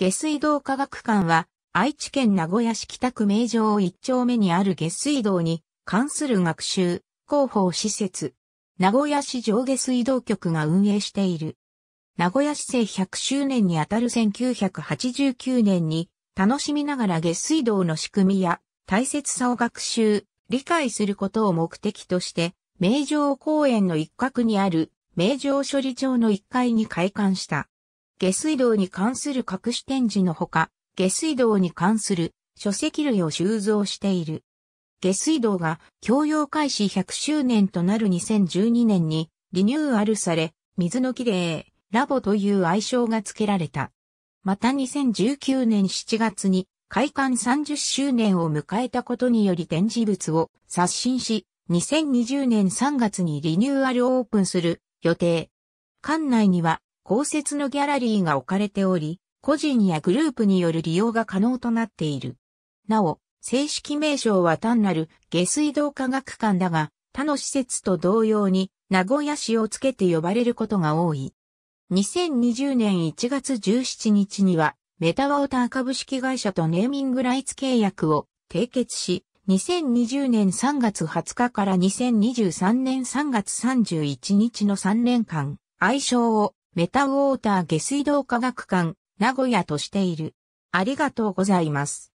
下水道科学館は、愛知県名古屋市北区名城一丁目にある下水道に関する学習、広報施設。名古屋市上下水道局が運営している。名古屋市政100周年にあたる1989年に、楽しみながら下水道の仕組みや大切さを学習、理解することを目的として、名城公園の一角にある名城処理場の1階に開館した。下水道に関する隠し展示のほか、下水道に関する書籍類を収蔵している。下水道が共用開始100周年となる2012年にリニューアルされ、水のきれい、ラボという愛称が付けられた。また2019年7月に開館30周年を迎えたことにより展示物を刷新し、2020年3月にリニューアルオープンする予定。館内には公設のギャラリーが置かれており、個人やグループによる利用が可能となっている。なお、正式名称は単なる下水道科学館だが、他の施設と同様に名古屋市をつけて呼ばれることが多い。2020年1月17日には、メタワーター株式会社とネーミングライツ契約を締結し、2020年3月20日から2023年3月31日の3年間、愛称をメタウォーター下水道科学館、名古屋としている。ありがとうございます。